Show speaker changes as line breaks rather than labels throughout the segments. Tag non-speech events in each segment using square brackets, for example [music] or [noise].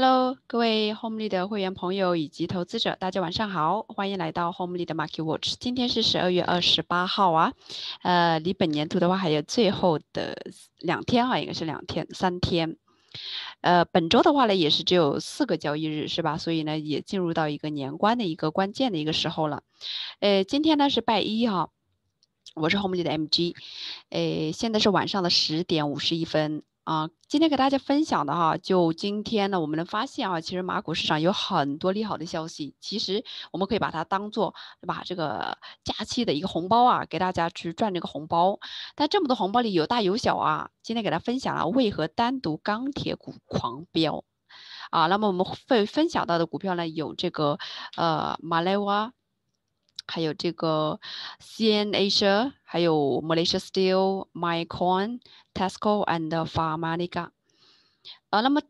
Hello，各位 Home l 的会员朋友以及投资者，大家晚上好，欢迎来到 Home l 的 Market Watch。今天是十二月二十八号啊，呃，离本年度的话还有最后的两天啊，应该是两天、三天。呃，本周的话呢，也是只有四个交易日，是吧？所以呢，也进入到一个年关的一个关键的一个时候了。呃，今天呢是拜一哈，我是 Home l 的 MG，诶，现在是晚上的十点五十一分。啊，今天给大家分享的哈，就今天呢，我们能发现啊，其实马股市场有很多利好的消息。其实我们可以把它当做把这个假期的一个红包啊，给大家去赚这个红包。但这么多红包里有大有小啊，今天给大家分享了为何单独钢铁股狂飙啊。那么我们会分享到的股票呢，有这个呃马来瓦。还有这个，CnAsia，还有 Malaysia Steel、Mycon、Tesco and Farmanica，呃，那么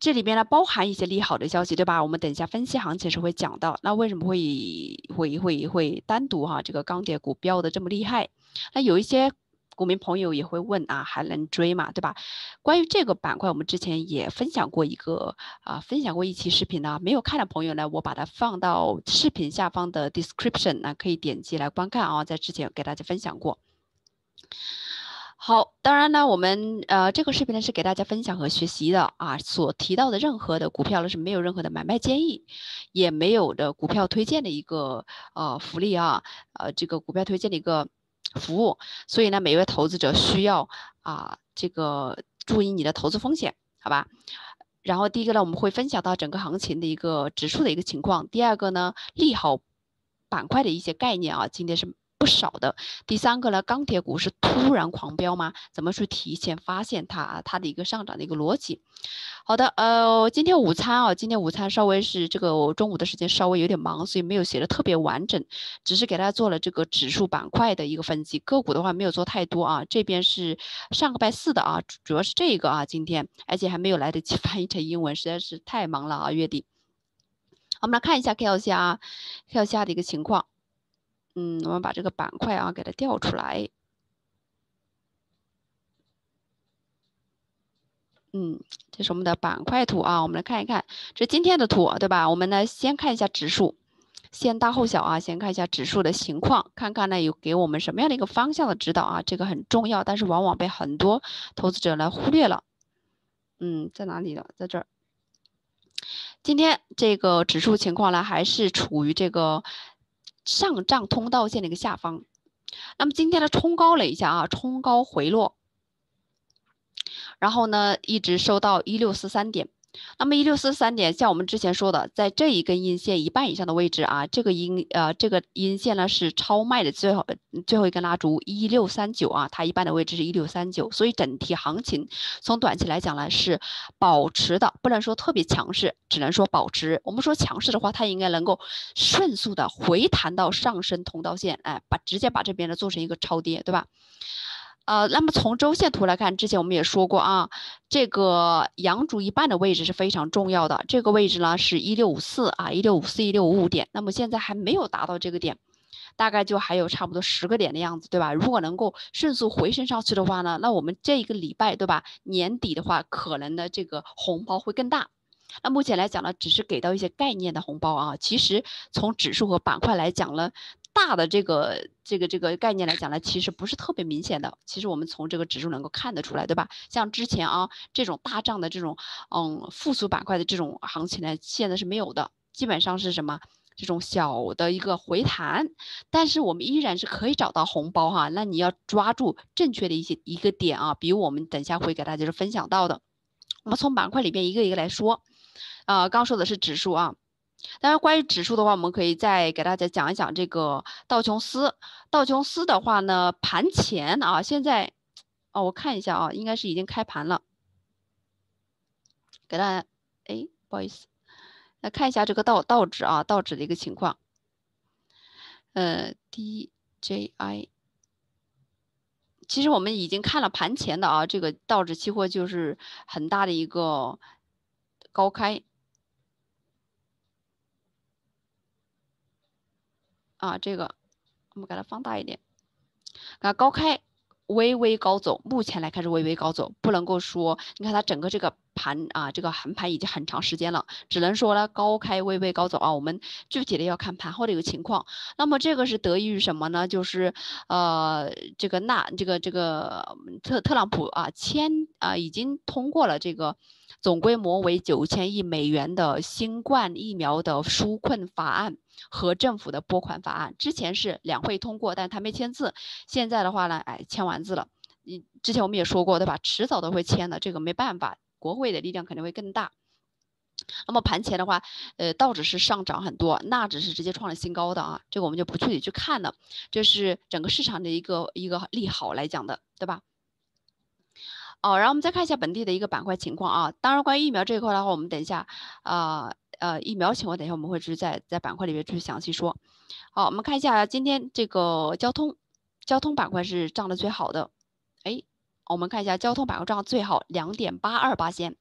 这里边呢包含一些利好的消息，对吧？我们等一下分析行情时会讲到。那为什么会会会会单独哈这个钢铁股标的这么厉害？那有一些。股民朋友也会问啊，还能追嘛，对吧？关于这个板块，我们之前也分享过一个啊，分享过一期视频呢。没有看的朋友呢，我把它放到视频下方的 description 呢，可以点击来观看啊。在之前给大家分享过。好，当然呢，我们呃这个视频呢是给大家分享和学习的啊，所提到的任何的股票呢是没有任何的买卖建议，也没有的股票推荐的一个呃福利啊，呃这个股票推荐的一个。服务，所以呢，每位投资者需要啊，这个注意你的投资风险，好吧？然后第一个呢，我们会分享到整个行情的一个指数的一个情况；第二个呢，利好板块的一些概念啊，今天是。少的第三个呢？钢铁股是突然狂飙吗？怎么去提前发现它啊？它的一个上涨的一个逻辑？好的，呃，今天午餐啊，今天午餐稍微是这个我中午的时间稍微有点忙，所以没有写的特别完整，只是给大家做了这个指数板块的一个分析，个股的话没有做太多啊。这边是上个拜四的啊，主要是这个啊，今天而且还没有来得及 [laughs] 翻译成英文，实在是太忙了啊，月底。我们来看一下 k L c 啊，KOC 的一个情况。嗯，我们把这个板块啊给它调出来。嗯，这是我们的板块图啊，我们来看一看，这今天的图，对吧？我们呢先看一下指数，先大后小啊，先看一下指数的情况，看看呢有给我们什么样的一个方向的指导啊，这个很重要，但是往往被很多投资者呢忽略了。嗯，在哪里呢？在这儿。今天这个指数情况呢，还是处于这个。上涨通道线的一个下方，那么今天呢冲高了一下啊，冲高回落，然后呢一直收到一六四三点。那么一六四三点，像我们之前说的，在这一根阴线一半以上的位置啊，这个阴呃这个阴线呢是超卖的最好最后一根蜡烛一六三九啊，它一半的位置是一六三九，所以整体行情从短期来讲呢是保持的，不能说特别强势，只能说保持。我们说强势的话，它应该能够迅速的回弹到上升通道线，哎，把直接把这边呢做成一个超跌，对吧？呃，那么从周线图来看，之前我们也说过啊，这个阳烛一半的位置是非常重要的。这个位置呢是一六五四啊一六五四、一六五五点。那么现在还没有达到这个点，大概就还有差不多十个点的样子，对吧？如果能够迅速回升上去的话呢，那我们这一个礼拜，对吧？年底的话，可能的这个红包会更大。那目前来讲呢，只是给到一些概念的红包啊。其实从指数和板块来讲呢，大的这个这个这个概念来讲呢，其实不是特别明显的。其实我们从这个指数能够看得出来，对吧？像之前啊这种大涨的这种嗯复苏板块的这种行情呢，现在是没有的。基本上是什么？这种小的一个回弹，但是我们依然是可以找到红包哈。那你要抓住正确的一些一个点啊，比如我们等下会给大家分享到的。我们从板块里边一个一个来说，啊，刚说的是指数啊。当然，关于指数的话，我们可以再给大家讲一讲这个道琼斯。道琼斯的话呢，盘前啊，现在，哦，我看一下啊，应该是已经开盘了。给大家，哎，不好意思，来看一下这个道道指啊，道指的一个情况。呃，DJI，其实我们已经看了盘前的啊，这个道指期货就是很大的一个高开。啊，这个我们给它放大一点。啊，高开，微微高走，目前来看是微微高走，不能够说。你看它整个这个盘啊，这个横盘已经很长时间了，只能说呢，高开微微高走啊。我们具体的要看盘后的一个情况。那么这个是得益于什么呢？就是呃，这个纳这个这个特特朗普啊签啊已经通过了这个总规模为九千亿美元的新冠疫苗的纾困法案。和政府的拨款法案之前是两会通过，但他没签字。现在的话呢，哎，签完字了。你之前我们也说过，对吧？迟早都会签的，这个没办法。国会的力量肯定会更大。那么盘前的话，呃，道指是上涨很多，纳指是直接创了新高的啊。这个我们就不具体去看了，这是整个市场的一个一个利好来讲的，对吧？哦，然后我们再看一下本地的一个板块情况啊。当然，关于疫苗这一块的话，我们等一下，呃。呃，疫苗情况，等一下我们会直接在在板块里面去详细说。好，我们看一下今天这个交通，交通板块是涨得最好的。哎，我们看一下交通板块涨最好，两点八二八先。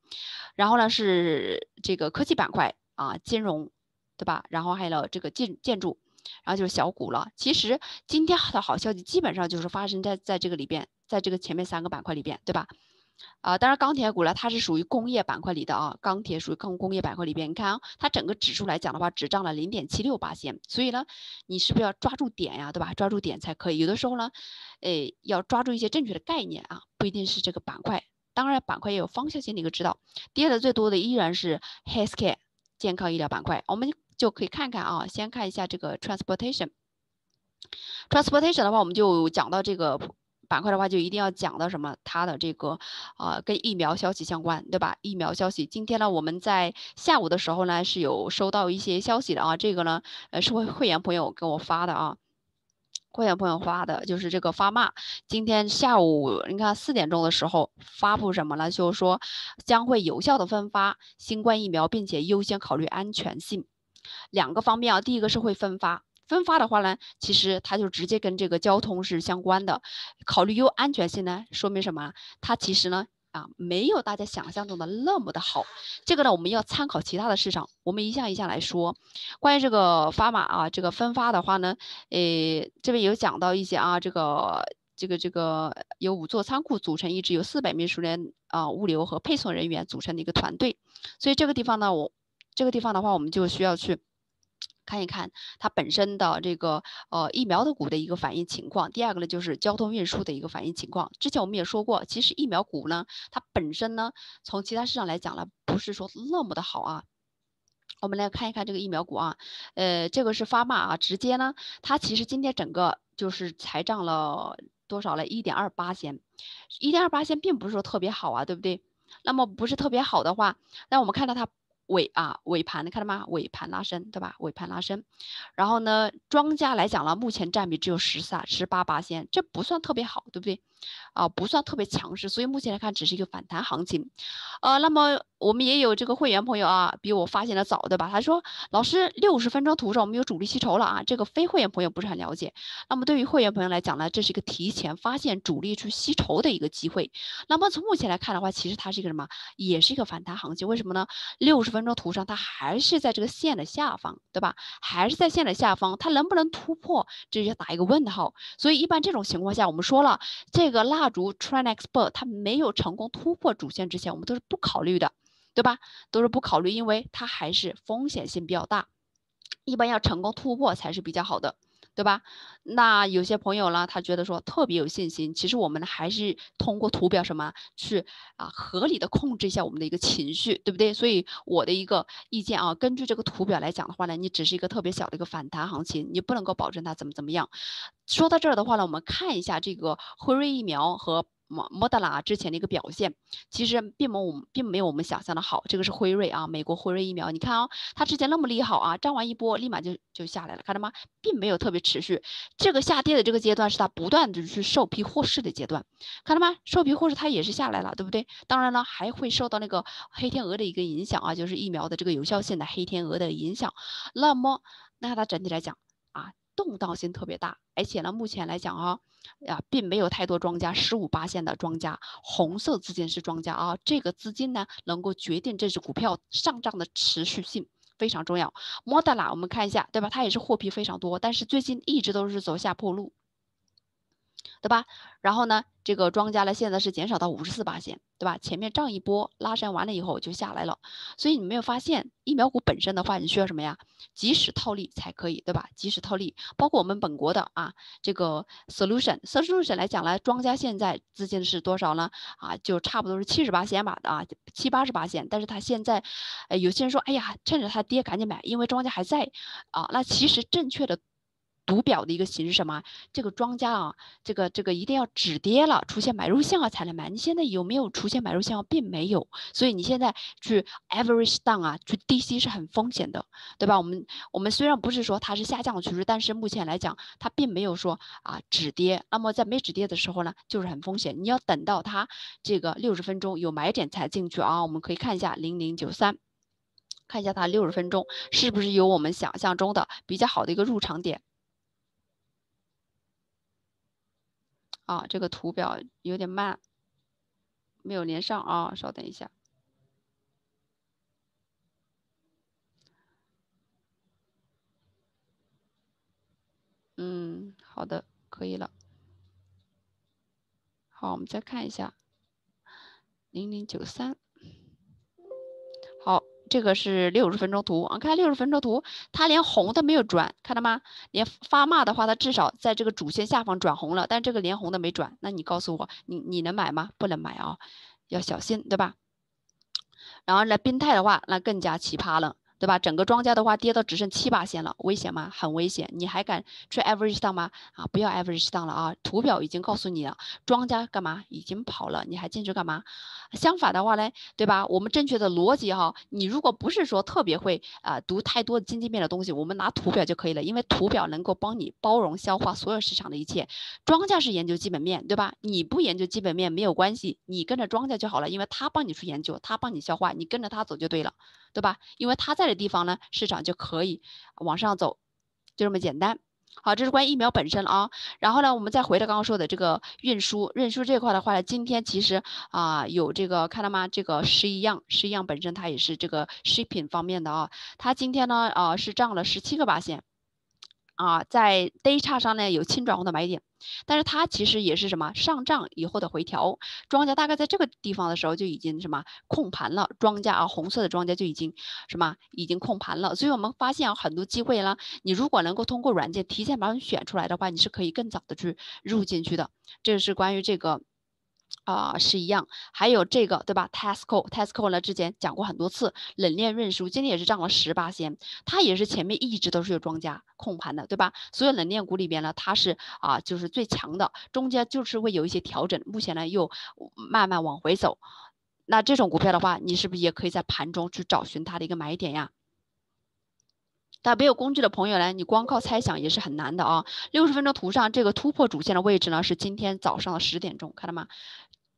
然后呢是这个科技板块啊，金融，对吧？然后还有这个建建筑，然后就是小股了。其实今天的好消息基本上就是发生在在这个里边，在这个前面三个板块里边，对吧？啊，当然钢铁股呢，它是属于工业板块里的啊，钢铁属于工工业板块里边。你看啊，它整个指数来讲的话，只涨了零点七六八线，所以呢，你是不是要抓住点呀，对吧？抓住点才可以。有的时候呢，诶，要抓住一些正确的概念啊，不一定是这个板块。当然，板块也有方向性的一个指导。跌的最多的依然是 Healthcare 健康医疗板块。我们就可以看看啊，先看一下这个 Transportation。Transportation 的话，我们就讲到这个。板块的话，就一定要讲到什么，它的这个，呃，跟疫苗消息相关，对吧？疫苗消息，今天呢，我们在下午的时候呢，是有收到一些消息的啊。这个呢，呃，是会会员朋友给我发的啊，会员朋友发的，就是这个发嘛。今天下午，你看四点钟的时候发布什么了？就是说将会有效的分发新冠疫苗，并且优先考虑安全性，两个方面啊。第一个是会分发。分发的话呢，其实它就直接跟这个交通是相关的。考虑又安全性呢，说明什么？它其实呢，啊，没有大家想象中的那么的好。这个呢，我们要参考其他的市场，我们一项一项来说。关于这个发码啊，这个分发的话呢，诶，这边有讲到一些啊，这个这个这个有五座仓库组成一支有四百名熟练啊物流和配送人员组成的一个团队。所以这个地方呢，我这个地方的话，我们就需要去。看一看它本身的这个呃疫苗的股的一个反应情况。第二个呢，就是交通运输的一个反应情况。之前我们也说过，其实疫苗股呢，它本身呢，从其他市场来讲呢，不是说那么的好啊。我们来看一看这个疫苗股啊，呃，这个是发嘛啊，直接呢，它其实今天整个就是才涨了多少了？一点二八仙，一点二八仙并不是说特别好啊，对不对？那么不是特别好的话，那我们看到它。尾啊尾盘，看到吗？尾盘拉升，对吧？尾盘拉升，然后呢，庄家来讲了，目前占比只有十三、十八八线，这不算特别好，对不对？啊，不算特别强势，所以目前来看只是一个反弹行情，呃，那么。我们也有这个会员朋友啊，比我发现的早，对吧？他说老师，六十分钟图上我们有主力吸筹了啊。这个非会员朋友不是很了解。那么对于会员朋友来讲呢，这是一个提前发现主力去吸筹的一个机会。那么从目前来看的话，其实它是一个什么？也是一个反弹行情。为什么呢？六十分钟图上它还是在这个线的下方，对吧？还是在线的下方，它能不能突破？这就打一个问号。所以一般这种情况下，我们说了，这个蜡烛 t r a n e x p e r t 它没有成功突破主线之前，我们都是不考虑的。对吧？都是不考虑，因为它还是风险性比较大，一般要成功突破才是比较好的，对吧？那有些朋友呢，他觉得说特别有信心，其实我们还是通过图表什么去啊合理的控制一下我们的一个情绪，对不对？所以我的一个意见啊，根据这个图表来讲的话呢，你只是一个特别小的一个反弹行情，你不能够保证它怎么怎么样。说到这儿的话呢，我们看一下这个辉瑞疫苗和。莫莫德拉之前的一个表现，其实并没我们并没有我们想象的好。这个是辉瑞啊，美国辉瑞疫苗，你看啊，它之前那么利好啊，涨完一波立马就就下来了，看到吗？并没有特别持续。这个下跌的这个阶段，是它不断的去受批获释的阶段，看到吗？受批获释它也是下来了，对不对？当然了，还会受到那个黑天鹅的一个影响啊，就是疫苗的这个有效性的黑天鹅的影响。那么，那它整体来讲啊。动荡性特别大，而且呢，目前来讲啊，呀，并没有太多庄家，十五八线的庄家，红色资金是庄家啊，这个资金呢，能够决定这只股票上涨的持续性非常重要。摩 l a 我们看一下，对吧？它也是获批非常多，但是最近一直都是走下坡路。对吧？然后呢，这个庄家呢，现在是减少到五十四八线，对吧？前面涨一波拉伸完了以后就下来了，所以你没有发现疫苗股本身的话，你需要什么呀？及时套利才可以，对吧？及时套利，包括我们本国的啊，这个 solution solution 来讲呢，庄家现在资金是多少呢？啊，就差不多是七十八线吧的啊，七八十八线，但是他现在，呃，有些人说，哎呀，趁着它跌赶紧买，因为庄家还在啊，那其实正确的。读表的一个形式什么？这个庄家啊，这个这个一定要止跌了，出现买入信号才能买。你现在有没有出现买入信号？并没有，所以你现在去 average down 啊，去低吸是很风险的，对吧？我们我们虽然不是说它是下降趋势，但是目前来讲，它并没有说啊止跌。那么在没止跌的时候呢，就是很风险。你要等到它这个六十分钟有买点才进去啊。我们可以看一下零零九三，看一下它六十分钟是不是有我们想象中的比较好的一个入场点。啊，这个图表有点慢，没有连上啊，稍等一下。嗯，好的，可以了。好，我们再看一下零零九三。这个是六十分钟图，我看六十分钟图，它连红的没有转，看到吗？连发骂的话，它至少在这个主线下方转红了，但这个连红的没转，那你告诉我，你你能买吗？不能买啊，要小心，对吧？然后呢，宾泰的话，那更加奇葩了。对吧？整个庄家的话跌到只剩七八线了，危险吗？很危险。你还敢去 average down 吗？啊，不要 average down 了啊！图表已经告诉你了，庄家干嘛？已经跑了，你还进去干嘛？相反的话呢，对吧？我们正确的逻辑哈，你如果不是说特别会啊读太多的经济面的东西，我们拿图表就可以了，因为图表能够帮你包容、消化所有市场的一切。庄家是研究基本面对吧？你不研究基本面没有关系，你跟着庄家就好了，因为他帮你去研究，他帮你消化，你跟着他走就对了。对吧？因为它在的地方呢，市场就可以往上走，就这么简单。好，这是关于疫苗本身啊。然后呢，我们再回到刚刚说的这个运输，运输这块的话呢，今天其实啊有这个看到吗？这个十一样，十一样本身它也是这个 shipping 方面的啊。它今天呢，呃，是涨了十七个八线。啊，在 day 差上呢有轻转红的买点，但是它其实也是什么上涨以后的回调，庄家大概在这个地方的时候就已经什么控盘了，庄家啊红色的庄家就已经什么已经控盘了，所以我们发现有很多机会呢，你如果能够通过软件提前把你选出来的话，你是可以更早的去入进去的。这是关于这个。啊，是一样，还有这个对吧？Tesco，Tesco 呢，之前讲过很多次，冷链运输今天也是涨了十八仙，它也是前面一直都是有庄家控盘的，对吧？所有冷链股里边呢，它是啊，就是最强的，中间就是会有一些调整，目前呢又慢慢往回走，那这种股票的话，你是不是也可以在盘中去找寻它的一个买点呀？但没有工具的朋友呢，你光靠猜想也是很难的啊。六十分钟图上这个突破主线的位置呢，是今天早上的十点钟，看到吗？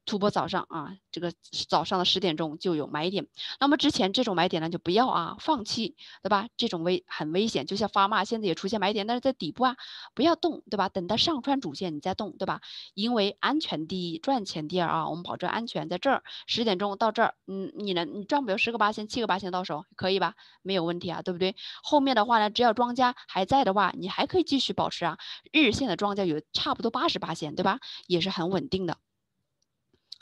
突破早上啊，这个早上的十点钟就有买点，那么之前这种买点呢就不要啊，放弃，对吧？这种危很危险，就像发嘛，现在也出现买点，但是在底部啊，不要动，对吧？等它上穿主线你再动，对吧？因为安全第一，赚钱第二啊，我们保证安全，在这儿十点钟到这儿，嗯，你能你赚不了十个八千，七个八千到手可以吧？没有问题啊，对不对？后面的话呢，只要庄家还在的话，你还可以继续保持啊。日线的庄家有差不多八十八线，对吧？也是很稳定的。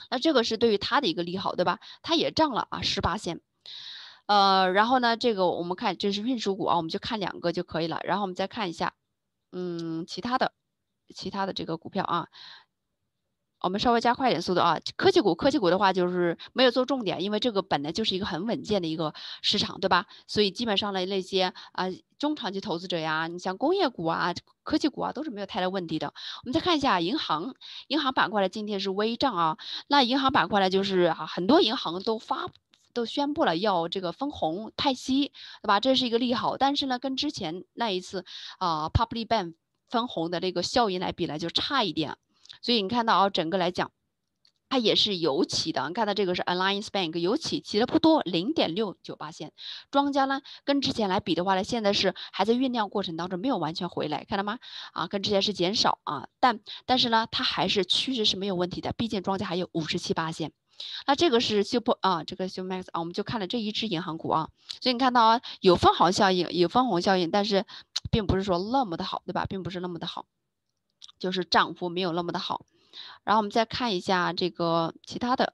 那这个是对于它的一个利好，对吧？它也涨了啊，十八线。呃，然后呢，这个我们看这是运输股啊，我们就看两个就可以了。然后我们再看一下，嗯，其他的，其他的这个股票啊。我们稍微加快一点速度啊！科技股，科技股的话就是没有做重点，因为这个本来就是一个很稳健的一个市场，对吧？所以基本上呢，那些啊中长期投资者呀，你像工业股啊、科技股啊，都是没有太大问题的。我们再看一下银行，银行板块呢今天是微涨啊。那银行板块呢，就是啊很多银行都发都宣布了要这个分红派息，对吧？这是一个利好，但是呢，跟之前那一次啊，public bank 分红的那个效应来比呢，就差一点。所以你看到啊，整个来讲，它也是有起的。你看到这个是 Alliance Bank，一个有起起的不多，零点六九八线。庄家呢，跟之前来比的话呢，现在是还在酝酿过程当中，没有完全回来，看到吗？啊，跟之前是减少啊，但但是呢，它还是趋势是没有问题的，毕竟庄家还有五十七八线。那这个是 Super 啊，这个 Supermax 啊，我们就看了这一只银行股啊。所以你看到啊，有分红效应，有分红效应，但是并不是说那么的好，对吧？并不是那么的好。就是涨幅没有那么的好，然后我们再看一下这个其他的，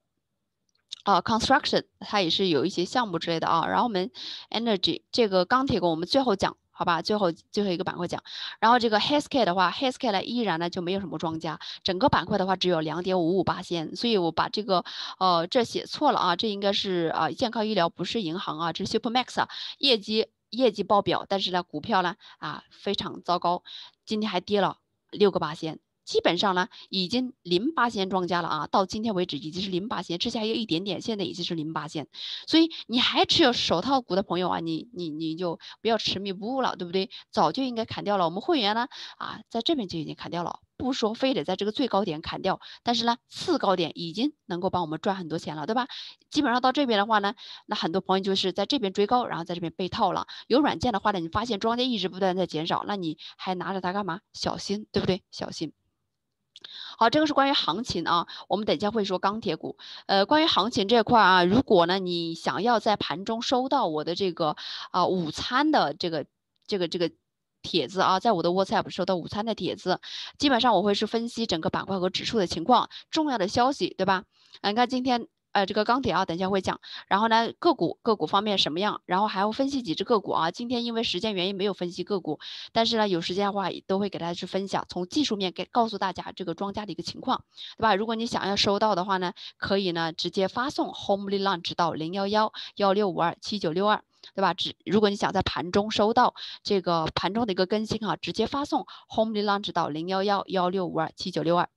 啊，construction 它也是有一些项目之类的啊。然后我们 energy 这个钢铁股我们最后讲好吧，最后最后一个板块讲。然后这个 health care 的话，health care 呢依然呢就没有什么庄家，整个板块的话只有两点五五八仙，所以我把这个呃这写错了啊，这应该是啊健康医疗不是银行啊，这是 supermax 啊，业绩业绩爆表，但是呢股票呢啊非常糟糕，今天还跌了。六个八仙，基本上呢已经零八仙庄家了啊！到今天为止已经是零八仙，之前还有一点点，现在已经是零八仙，所以你还持有手套股的朋友啊，你你你就不要执迷不悟了，对不对？早就应该砍掉了。我们会员呢啊，在这边就已经砍掉了。不说非得在这个最高点砍掉，但是呢，次高点已经能够帮我们赚很多钱了，对吧？基本上到这边的话呢，那很多朋友就是在这边追高，然后在这边被套了。有软件的话呢，你发现庄家一直不断在减少，那你还拿着它干嘛？小心，对不对？小心。好，这个是关于行情啊，我们等一下会说钢铁股。呃，关于行情这块啊，如果呢你想要在盘中收到我的这个啊午餐的这个这个这个。帖子啊，在我的 WhatsApp 收到午餐的帖子，基本上我会是分析整个板块和指数的情况，重要的消息，对吧？嗯，你看今天，呃，这个钢铁啊，等一下会讲，然后呢，个股个股方面什么样，然后还要分析几只个股啊。今天因为时间原因没有分析个股，但是呢，有时间的话都会给大家去分享，从技术面给告诉大家这个庄家的一个情况，对吧？如果你想要收到的话呢，可以呢直接发送 home lunch 直到零幺幺幺六五二七九六二。对吧？只如果你想在盘中收到这个盘中的一个更新啊，直接发送 home l u n c h 到零幺幺幺六五二七九六二，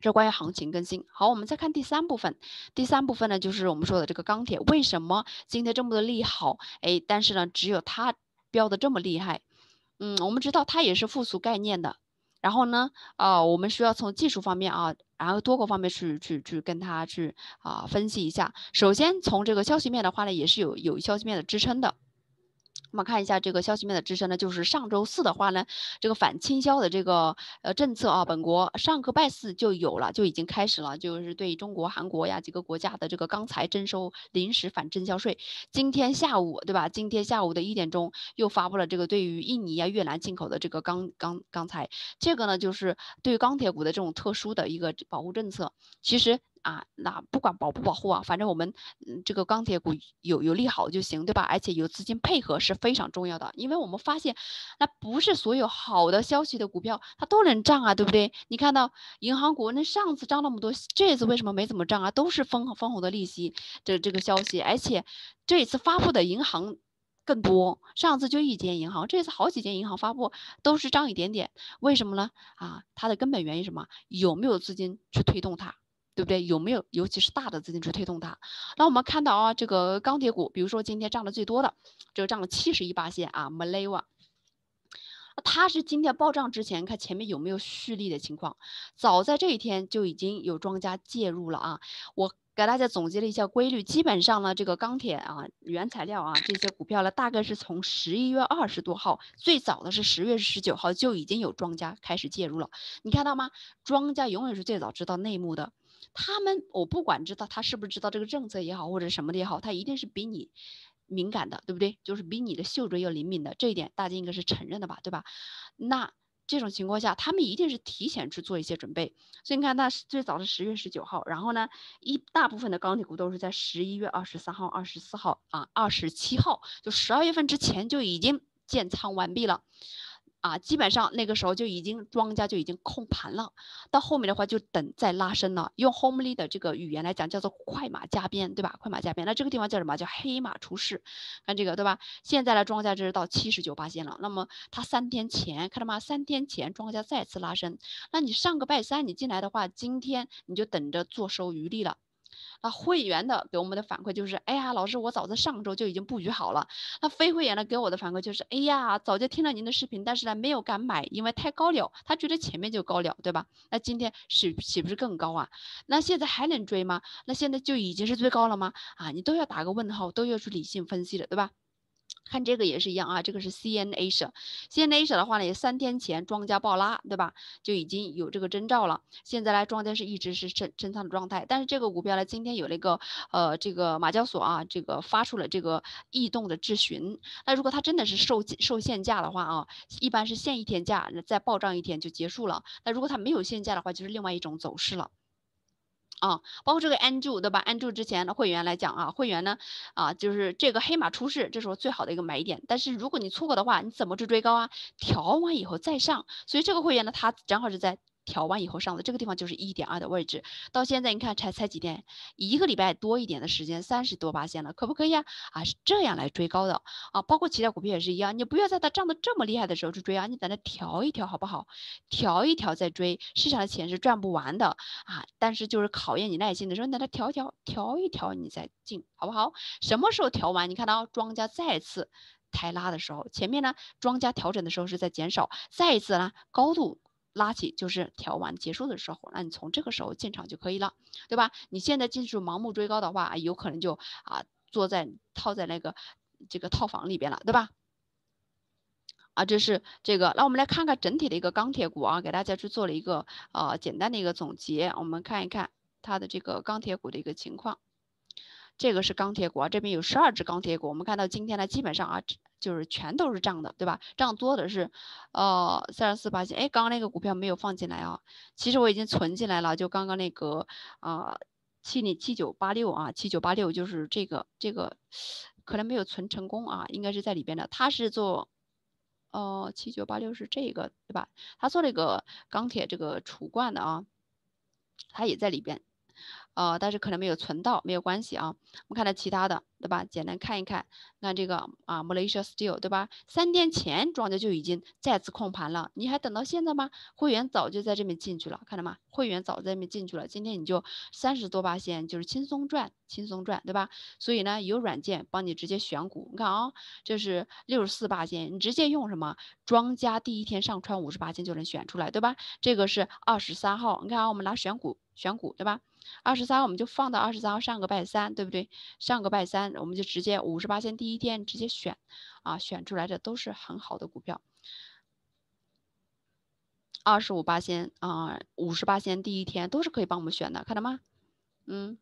这关于行情更新。好，我们再看第三部分。第三部分呢，就是我们说的这个钢铁，为什么今天这么多利好？哎，但是呢，只有它标的这么厉害。嗯，我们知道它也是复苏概念的。然后呢，啊，我们需要从技术方面啊，然后多个方面去去去跟他去啊分析一下。首先从这个消息面的话呢，也是有有消息面的支撑的。那么看一下这个消息面的支撑呢，就是上周四的话呢，这个反倾销的这个呃政策啊，本国上个拜四就有了，就已经开始了，就是对中国、韩国呀几个国家的这个钢材征收临时反征销税。今天下午，对吧？今天下午的一点钟又发布了这个对于印尼呀、越南进口的这个钢钢钢材，这个呢就是对钢铁股的这种特殊的一个保护政策。其实。啊，那不管保不保护啊，反正我们嗯、这个钢铁股有有利好就行，对吧？而且有资金配合是非常重要的，因为我们发现，那不是所有好的消息的股票它都能涨啊，对不对？你看到银行股，那上次涨那么多，这次为什么没怎么涨啊？都是分红分红的利息这这个消息，而且这一次发布的银行更多，上次就一间银行，这次好几间银行发布都是涨一点点，为什么呢？啊，它的根本原因什么？有没有资金去推动它？对不对？有没有尤其是大的资金去推动它？那我们看到啊，这个钢铁股，比如说今天涨的最多的，这个涨了七十亿八线啊 m a l a y a 它是今天暴涨之前看前面有没有蓄力的情况，早在这一天就已经有庄家介入了啊。我给大家总结了一下规律，基本上呢，这个钢铁啊、原材料啊这些股票呢，大概是从十一月二十多号，最早的是十月十九号就已经有庄家开始介入了。你看到吗？庄家永远是最早知道内幕的。他们我不管知道他是不是知道这个政策也好或者什么的也好，他一定是比你敏感的，对不对？就是比你的嗅觉要灵敏的这一点，大家应该是承认的吧，对吧？那这种情况下，他们一定是提前去做一些准备。所以你看，那最早的十月十九号，然后呢，一大部分的钢铁股都是在十一月二十三号、二十四号啊、二十七号，就十二月份之前就已经建仓完毕了。啊，基本上那个时候就已经庄家就已经控盘了，到后面的话就等再拉升了。用 h o m e l y 的这个语言来讲，叫做快马加鞭，对吧？快马加鞭，那这个地方叫什么？叫黑马出世。看这个，对吧？现在呢，庄家这是到七十九八线了。那么他三天前看到吗？三天前庄家再次拉升。那你上个拜三你进来的话，今天你就等着坐收渔利了。那会员的给我们的反馈就是，哎呀，老师，我早在上周就已经布局好了。那非会员的给我的反馈就是，哎呀，早就听了您的视频，但是呢，没有敢买，因为太高了，他觉得前面就高了，对吧？那今天是岂不是更高啊？那现在还能追吗？那现在就已经是最高了吗？啊，你都要打个问号，都要去理性分析了，对吧？看这个也是一样啊，这个是 C N Asia，C N Asia 的话呢，也三天前庄家爆拉，对吧？就已经有这个征兆了。现在呢，庄家是一直是升升仓的状态，但是这个股票呢，今天有那个呃，这个马交所啊，这个发出了这个异动的质询。那如果它真的是受受限价的话啊，一般是限一天价，再暴涨一天就结束了。那如果它没有限价的话，就是另外一种走势了。啊，包括这个 Andrew 对吧？Andrew 之前的会员来讲啊，会员呢，啊，就是这个黑马出世，这时候最好的一个买点。但是如果你错过的话，你怎么去追高啊？调完以后再上，所以这个会员呢，他正好是在。调完以后上的这个地方就是一点二的位置，到现在你看才才几点？一个礼拜多一点的时间，三十多八线了，可不可以啊？啊，是这样来追高的啊，包括其他股票也是一样，你不要在它涨得这么厉害的时候去追啊，你等它调一调好不好？调一调再追，市场的钱是赚不完的啊，但是就是考验你耐心的时候，你等它调一调，调一调你再进，好不好？什么时候调完？你看到庄家再次抬拉的时候，前面呢庄家调整的时候是在减少，再一次呢高度。拉起就是调完结束的时候，那你从这个时候进场就可以了，对吧？你现在进去盲目追高的话，有可能就啊坐在套在那个这个套房里边了，对吧？啊，这是这个。那我们来看看整体的一个钢铁股啊，给大家去做了一个呃简单的一个总结，我们看一看它的这个钢铁股的一个情况。这个是钢铁股啊，这边有十二只钢铁股，我们看到今天呢，基本上啊，就是全都是涨的，对吧？涨多的是，呃，三十四八七，哎，刚那个股票没有放进来啊，其实我已经存进来了，就刚刚那个啊，七零七九八六啊，七九八六就是这个，这个可能没有存成功啊，应该是在里边的，他是做，哦，七九八六是这个，对吧？他做那个钢铁这个储罐的啊，他也在里边。呃，但是可能没有存到，没有关系啊。我们看到其他的，对吧？简单看一看，那这个啊，Malaysia Steel，对吧？三天前庄家就已经再次控盘了，你还等到现在吗？会员早就在这边进去了，看到吗？会员早在这边进去了，今天你就三十多八线，就是轻松赚，轻松赚，对吧？所以呢，有软件帮你直接选股，你看啊，这是六十四八线，你直接用什么？庄家第一天上穿五十八线就能选出来，对吧？这个是二十三号，你看啊，我们拿选股，选股，对吧？二十三，我们就放到二十三号上个拜三，对不对？上个拜三，我们就直接五十八线第一天直接选啊，选出来的都是很好的股票。二十五八线啊，五十八线第一天都是可以帮我们选的，看到吗？嗯，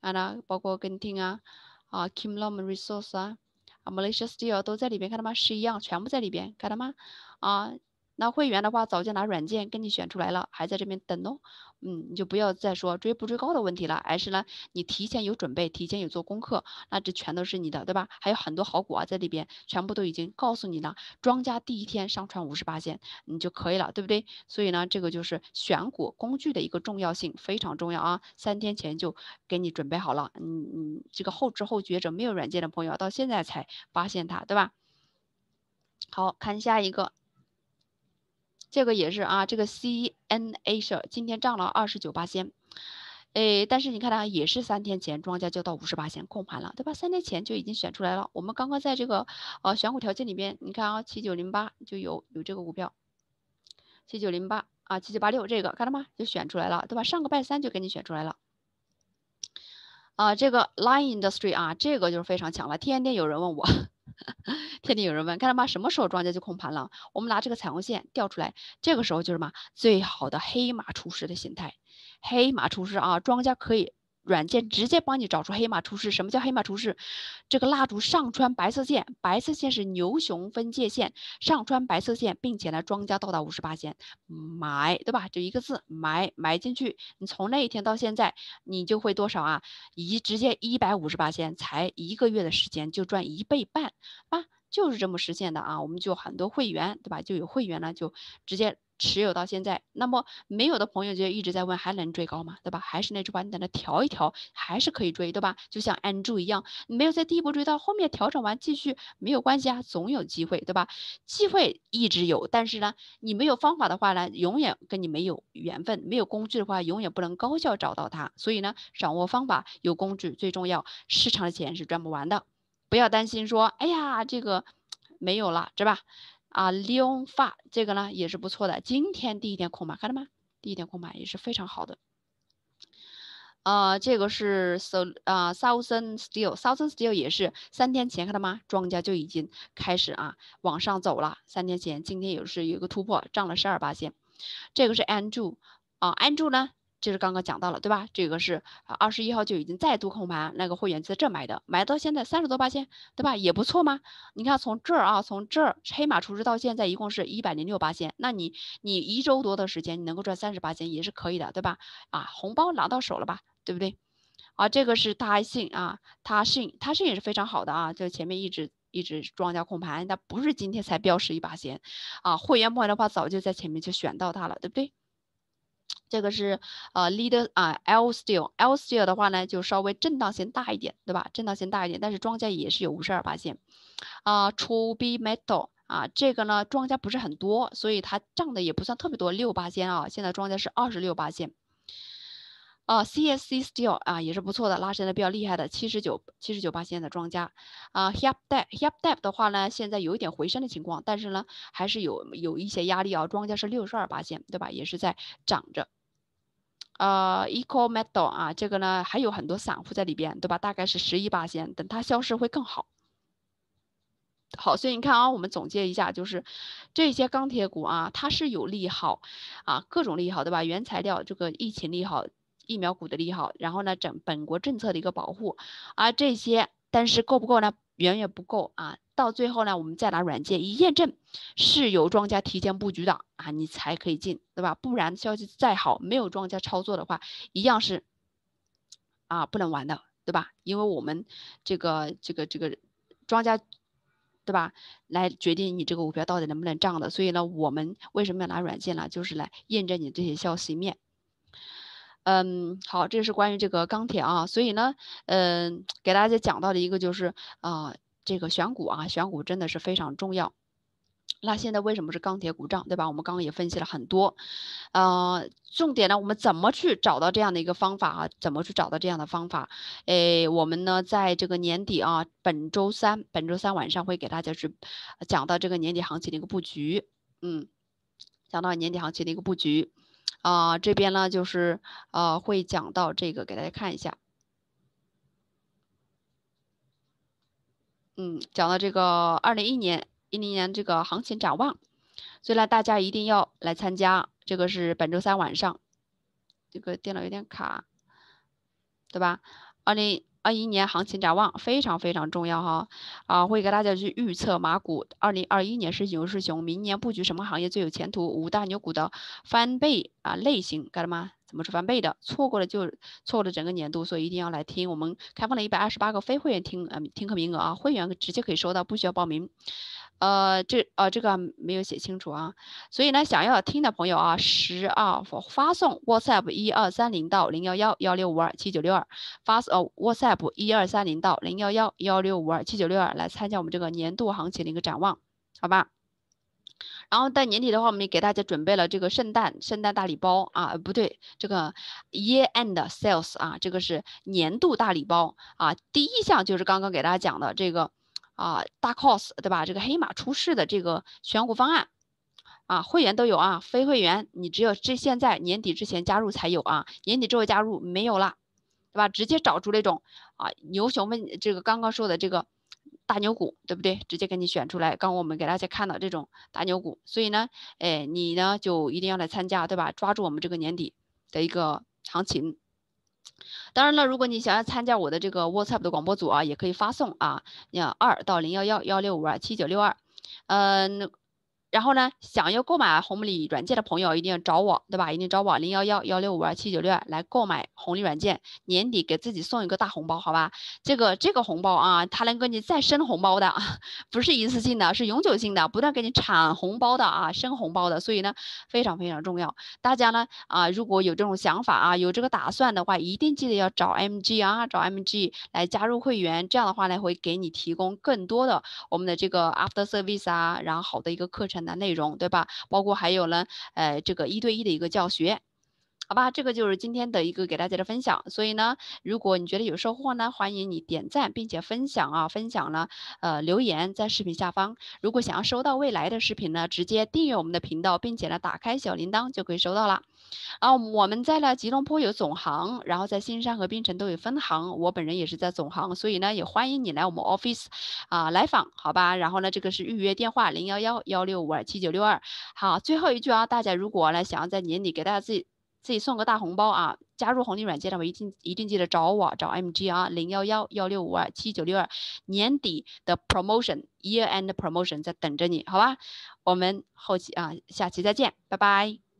看到，包括跟听啊，啊 k i m l o m r e s o u r c e 啊，啊，Malaysia Steel 都在里边，看到吗？是一样，全部在里边，看到吗？啊。那会员的话早就拿软件给你选出来了，还在这边等哦。嗯，你就不要再说追不追高的问题了，而是呢，你提前有准备，提前有做功课，那这全都是你的，对吧？还有很多好股啊，在里边全部都已经告诉你了。庄家第一天上传五十八线，你就可以了，对不对？所以呢，这个就是选股工具的一个重要性，非常重要啊。三天前就给你准备好了，嗯嗯，这个后知后觉者没有软件的朋友到现在才发现它，对吧？好看下一个。这个也是啊，这个 C N A 设今天涨了二十九八仙，哎，但是你看它也是三天前庄家就到五十八仙控盘了，对吧？三天前就已经选出来了。我们刚刚在这个呃选股条件里边，你看啊，七九零八就有有这个股票，七九零八啊，七九八六这个看到吗？就选出来了，对吧？上个拜三就给你选出来了。啊，这个 Line Industry 啊，这个就是非常强了，天天有人问我。[laughs] 天天有人问，看到吗？什么时候庄家就空盘了？我们拿这个彩虹线调出来，这个时候就什么最好的黑马出师的形态，黑马出师啊，庄家可以。软件直接帮你找出黑马出师。什么叫黑马出师？这个蜡烛上穿白色线，白色线是牛熊分界线，上穿白色线，并且呢，庄家到达五十八线，买，对吧？就一个字，买，买进去。你从那一天到现在，你就会多少啊？一直接一百五十八线，才一个月的时间就赚一倍半，啊，就是这么实现的啊。我们就很多会员，对吧？就有会员呢，就直接。持有到现在，那么没有的朋友就一直在问，还能追高吗？对吧？还是那句话，你等着调一调，还是可以追，对吧？就像安住一样，没有在第一步追到，后面调整完继续没有关系啊，总有机会，对吧？机会一直有，但是呢，你没有方法的话呢，永远跟你没有缘分；没有工具的话，永远不能高效找到它。所以呢，掌握方法、有工具最重要。市场的钱是赚不完的，不要担心说，哎呀，这个没有了，是吧？啊，l fa 这个呢也是不错的，今天第一点空白看到吗？第一点空白也是非常好的。呃，这个是 so 呃，Southern Steel，Southern Steel 也是三天前看到吗？庄家就已经开始啊往上走了，三天前，今天也是有一个突破，涨了十二八线。这个是 Andrew 啊，，Andrew 呢？就是刚刚讲到了，对吧？这个是二十一号就已经再度控盘，那个会员在这买的，买到现在三十多八千，对吧？也不错嘛。你看从这儿啊，从这儿黑马出师到现在一共是一百零六八千，那你你一周多的时间你能够赚三十八千也是可以的，对吧？啊，红包拿到手了吧，对不对？啊，这个是他信啊，他信他信也是非常好的啊。就前面一直一直庄家控盘，他不是今天才标识一把弦，啊，会员朋友的话早就在前面就选到他了，对不对？这个是呃，lead e r 啊，L steel，L steel 的话呢，就稍微震荡性大一点，对吧？震荡性大一点，但是庄家也是有五十二八线啊，Trib metal 啊，这个呢庄家不是很多，所以它涨的也不算特别多，六八线啊，现在庄家是二十六八线。啊，CSC Steel 啊，也是不错的，拉伸的比较厉害的，七十九七十九八线的庄家啊 h i p d e p h i p d e p 的话呢，现在有一点回升的情况，但是呢，还是有有一些压力啊，庄家是六十二八线，对吧？也是在涨着。啊 e c o Metal 啊，这个呢还有很多散户在里边，对吧？大概是十一八线，等它消失会更好。好，所以你看啊，我们总结一下，就是这些钢铁股啊，它是有利好啊，各种利好，对吧？原材料这个疫情利好。疫苗股的利好，然后呢，整本国政策的一个保护，而这些，但是够不够呢？远远不够啊！到最后呢，我们再拿软件一验证，是由庄家提前布局的啊，你才可以进，对吧？不然消息再好，没有庄家操作的话，一样是啊，不能玩的，对吧？因为我们这个这个这个庄家，对吧？来决定你这个股票到底能不能涨的，所以呢，我们为什么要拿软件呢？就是来验证你这些消息面。嗯，好，这是关于这个钢铁啊，所以呢，嗯，给大家讲到的一个就是啊，这个选股啊，选股真的是非常重要。那现在为什么是钢铁股涨，对吧？我们刚刚也分析了很多，呃，重点呢，我们怎么去找到这样的一个方法啊？怎么去找到这样的方法？哎，我们呢，在这个年底啊，本周三，本周三晚上会给大家去讲到这个年底行情的一个布局，嗯，讲到年底行情的一个布局。啊，这边呢就是呃，会讲到这个，给大家看一下。嗯，讲到这个二零一年一零年这个行情展望，所以呢，大家一定要来参加。这个是本周三晚上，这个电脑有点卡，对吧？二零。二一年行情展望非常非常重要哈，啊，会给大家去预测马股。二零二一年是牛市熊，明年布局什么行业最有前途？五大牛股的翻倍啊类型，看了吗？我们是翻倍的，错过了就错过了整个年度，所以一定要来听。我们开放了一百二十八个非会员听呃听课名额啊，会员直接可以收到，不需要报名。呃，这呃这个没有写清楚啊，所以呢，想要听的朋友啊，十二发送 WhatsApp 一二三零到零幺幺幺六五二七九六二，发送呃 WhatsApp 一二三零到零幺幺幺六五二七九六二来参加我们这个年度行情的一个展望，好吧？然后在年底的话，我们也给大家准备了这个圣诞圣诞大礼包啊，不对，这个 year-end sales 啊，这个是年度大礼包啊。第一项就是刚刚给大家讲的这个啊大 cos，对吧？这个黑马出世的这个选股方案啊，会员都有啊，非会员你只有这现在年底之前加入才有啊，年底之后加入没有了，对吧？直接找出那种啊牛熊们这个刚刚说的这个。大牛股对不对？直接给你选出来。刚我们给大家看到这种大牛股，所以呢，哎，你呢就一定要来参加，对吧？抓住我们这个年底的一个行情。当然了，如果你想要参加我的这个 WhatsApp 的广播组啊，也可以发送啊，你二到零幺幺幺六五二七九六二，嗯。然后呢，想要购买红米软件的朋友，一定要找我，对吧？一定找我零幺幺幺六五二七九六来购买红利软件，年底给自己送一个大红包，好吧？这个这个红包啊，它能给你再升红包的，[laughs] 不是一次性的是永久性的，不断给你产红包的啊，升红包的，所以呢，非常非常重要。大家呢啊，如果有这种想法啊，有这个打算的话，一定记得要找 m g 啊，找 MG 来加入会员，这样的话呢，会给你提供更多的我们的这个 After Service 啊，然后好的一个课程。的内容对吧？包括还有呢，呃，这个一对一的一个教学。好吧，这个就是今天的一个给大家的分享。所以呢，如果你觉得有收获呢，欢迎你点赞并且分享啊，分享呢，呃，留言在视频下方。如果想要收到未来的视频呢，直接订阅我们的频道，并且呢，打开小铃铛就可以收到了。啊，我们在呢吉隆坡有总行，然后在新山和槟城都有分行。我本人也是在总行，所以呢，也欢迎你来我们 office 啊来访。好吧，然后呢，这个是预约电话零幺幺幺六五二七九六二。好，最后一句啊，大家如果呢想要在年底给大家自己。自己送个大红包啊！加入红利软件的话，一定一定记得找我，找 MGR 零幺幺幺六五二七九六二，年底的 promotion year end promotion 在等着你，好吧？我们后期啊，下期再见，拜拜。